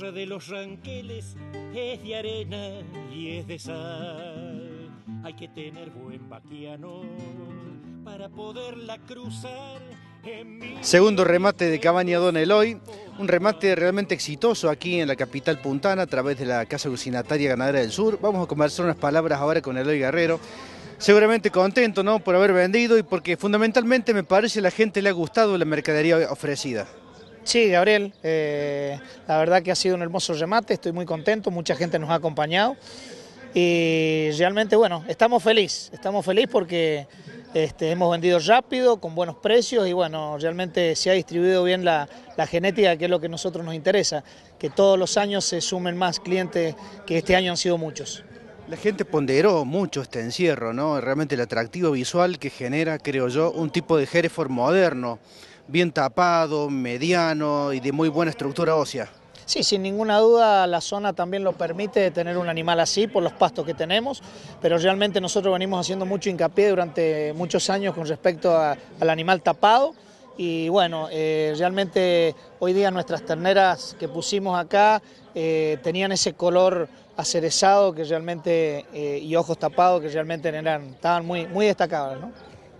de los ranqueles es de arena y es de sal. Hay que tener buen para poderla cruzar. Segundo remate de Cabaña Don Eloy, un remate realmente exitoso aquí en la capital puntana a través de la Casa Alucinataria Ganadera del Sur. Vamos a conversar unas palabras ahora con Eloy Guerrero. Seguramente contento ¿no? por haber vendido y porque fundamentalmente me parece a la gente le ha gustado la mercadería ofrecida. Sí, Gabriel, eh, la verdad que ha sido un hermoso remate, estoy muy contento, mucha gente nos ha acompañado y realmente, bueno, estamos felices, estamos felices porque este, hemos vendido rápido, con buenos precios y bueno, realmente se ha distribuido bien la, la genética, que es lo que a nosotros nos interesa, que todos los años se sumen más clientes, que este año han sido muchos. La gente ponderó mucho este encierro, ¿no? Realmente el atractivo visual que genera, creo yo, un tipo de Hereford moderno bien tapado, mediano y de muy buena estructura ósea. Sí, sin ninguna duda la zona también lo permite tener un animal así por los pastos que tenemos, pero realmente nosotros venimos haciendo mucho hincapié durante muchos años con respecto al animal tapado y bueno, eh, realmente hoy día nuestras terneras que pusimos acá eh, tenían ese color acerezado que realmente eh, y ojos tapados que realmente eran, estaban muy, muy destacables. ¿no?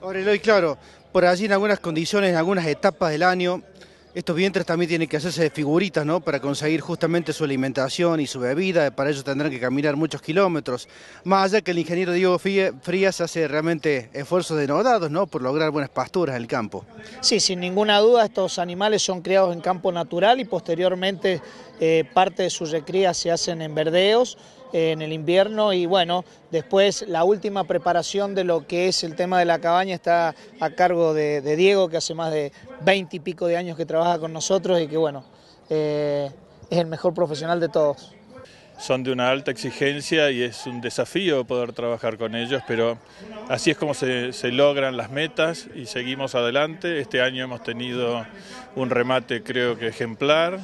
Ahora, Eloy, claro, por allí en algunas condiciones, en algunas etapas del año, estos vientres también tienen que hacerse de figuritas, ¿no? Para conseguir justamente su alimentación y su bebida, para ello tendrán que caminar muchos kilómetros. Más allá que el ingeniero Diego Frías hace realmente esfuerzos denodados, ¿no? Por lograr buenas pasturas en el campo. Sí, sin ninguna duda, estos animales son criados en campo natural y posteriormente eh, parte de sus recrías se hacen en verdeos eh, en el invierno y bueno, después la última preparación de lo que es el tema de la cabaña está a cargo de, Diego, que hace más de 20 y pico de años que trabaja con nosotros y que bueno, eh, es el mejor profesional de todos. Son de una alta exigencia y es un desafío poder trabajar con ellos, pero así es como se, logran las metas y seguimos adelante. Este año hemos tenido un remate creo que ejemplar,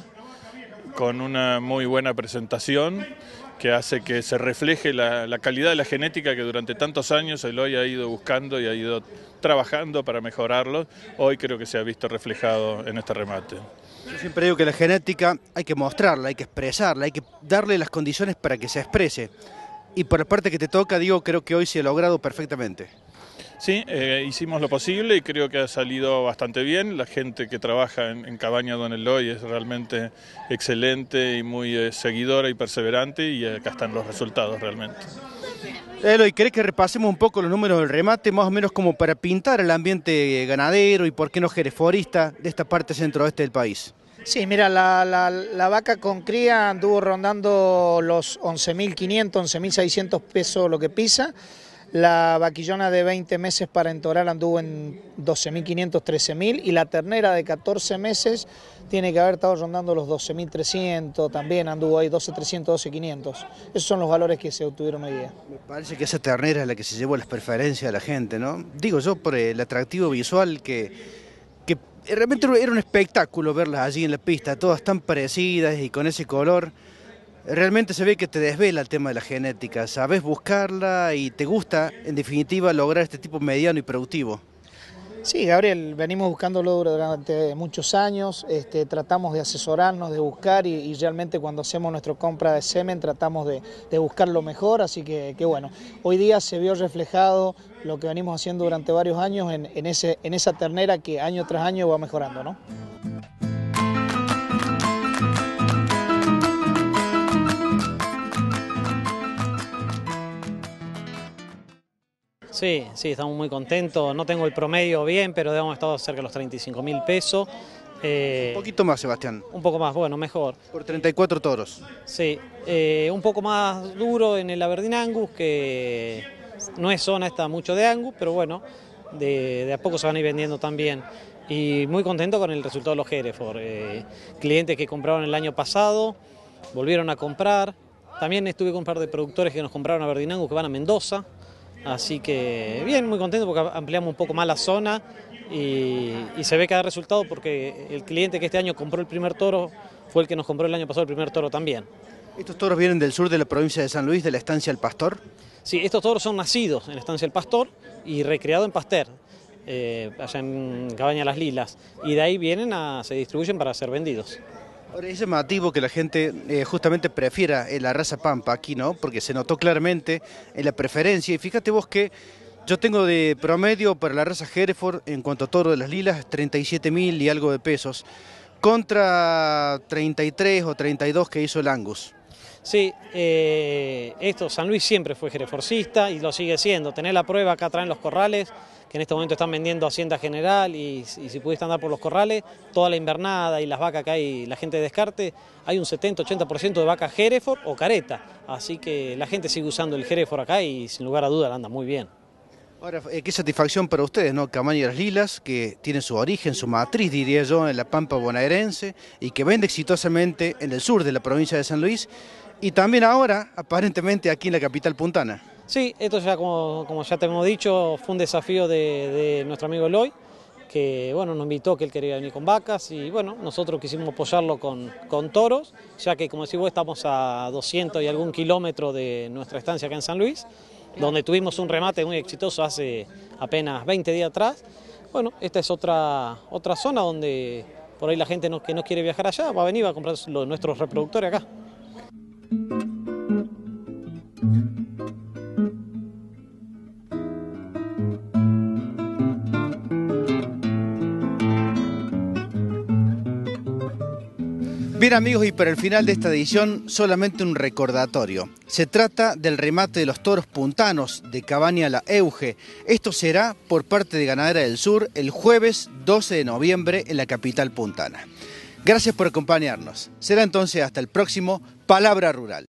con una muy buena presentación que hace que se refleje la, calidad de la genética que durante tantos años Eloy ha ido buscando y ha ido trabajando para mejorarlo. Hoy creo que se ha visto reflejado en este remate. Yo siempre digo que la genética hay que mostrarla, hay que expresarla, hay que darle las condiciones para que se exprese. Y por la parte que te toca, digo, creo que hoy se ha logrado perfectamente. Sí, eh, hicimos lo posible y creo que ha salido bastante bien. La gente que trabaja en, Cabaña Don Eloy es realmente excelente y muy eh, seguidora y perseverante y acá están los resultados realmente. Eloy, ¿querés que repasemos un poco los números del remate, más o menos como para pintar el ambiente ganadero y por qué no jereforista de esta parte centro-oeste del país? Sí, mira, la, la, vaca con cría anduvo rondando los 11.500, 11.600 pesos lo que pisa. La vaquillona de 20 meses para entorar anduvo en 12.500, 13.000 y la ternera de 14 meses tiene que haber estado rondando los 12.300, también anduvo ahí 12.300, 12.500. Esos son los valores que se obtuvieron hoy Me parece que esa ternera es la que se llevó las preferencias de la gente, ¿no? Digo yo por eh, el atractivo visual que, que eh, realmente era un espectáculo verlas allí en la pista, todas tan parecidas y con ese color. Realmente se ve que te desvela el tema de la genética, sabes buscarla y te gusta, en definitiva, lograr este tipo mediano y productivo. Sí, Gabriel, venimos buscándolo durante muchos años, este, tratamos de asesorarnos, de buscar y, realmente cuando hacemos nuestra compra de semen tratamos de, buscarlo buscar lo mejor, así que, bueno, hoy día se vio reflejado lo que venimos haciendo durante varios años en, en esa ternera que año tras año va mejorando, ¿no? Sí, sí, estamos muy contentos. No tengo el promedio bien, pero hemos estado cerca de los 35 mil pesos. Eh, un poquito más, Sebastián. Un poco más, bueno, mejor. Por 34 toros. Sí, eh, un poco más duro en el Aberdeen Angus, que no es zona esta mucho de Angus, pero bueno, de, a poco se van a ir vendiendo también. Y muy contento con el resultado de los Hereford. Eh, clientes que compraron el año pasado, volvieron a comprar. También estuve con un par de productores que nos compraron a Aberdeen Angus que van a Mendoza. Así que bien, muy contento porque ampliamos un poco más la zona y, se ve que da resultado porque el cliente que este año compró el primer toro fue el que nos compró el año pasado el primer toro también. ¿Estos toros vienen del sur de la provincia de San Luis, de la Estancia El Pastor? Sí, estos toros son nacidos en la Estancia El Pastor y recreados en Pasteur, eh, allá en Cabaña Las Lilas. Y de ahí vienen a, se distribuyen para ser vendidos. Ahora, es llamativo que la gente eh, justamente prefiera eh, la raza Pampa aquí, ¿no? Porque se notó claramente en la preferencia. Y fíjate vos que yo tengo de promedio para la raza Hereford, en cuanto a toro de las lilas, 37 mil y algo de pesos, contra 33 o 32 que hizo el Angus. Sí, eh, esto, San Luis siempre fue jereforcista y lo sigue siendo. Tenés la prueba acá traen los corrales, que en este momento están vendiendo Hacienda General y, si pudiste andar por los corrales, toda la invernada y las vacas que hay, la gente de descarte, hay un 70-80% de vacas Hereford o careta. Así que la gente sigue usando el Hereford acá y sin lugar a duda anda muy bien. Ahora, eh, qué satisfacción para ustedes, ¿no? Camaño y las Lilas, que tiene su origen, su matriz, diría yo, en la Pampa bonaerense y que vende exitosamente en el sur de la provincia de San Luis y también ahora, aparentemente, aquí en la capital puntana. Sí, esto ya como, ya te hemos dicho, fue un desafío de, nuestro amigo Eloy, que bueno, nos invitó que él quería venir con vacas y bueno, nosotros quisimos apoyarlo con, con toros, ya que como decís vos, estamos a 200 y algún kilómetro de nuestra estancia acá en San Luis, donde tuvimos un remate muy exitoso hace apenas 20 días atrás. Bueno, esta es otra, otra zona donde por ahí la gente que no quiere viajar allá va a venir a comprar los, nuestros reproductores acá. Bien amigos, y para el final de esta edición, solamente un recordatorio. Se trata del remate de los toros puntanos de Cabaña La Euge. Esto será por parte de Ganadera del Sur el jueves 12 de noviembre en la capital puntana. Gracias por acompañarnos. Será entonces hasta el próximo Palabra Rural.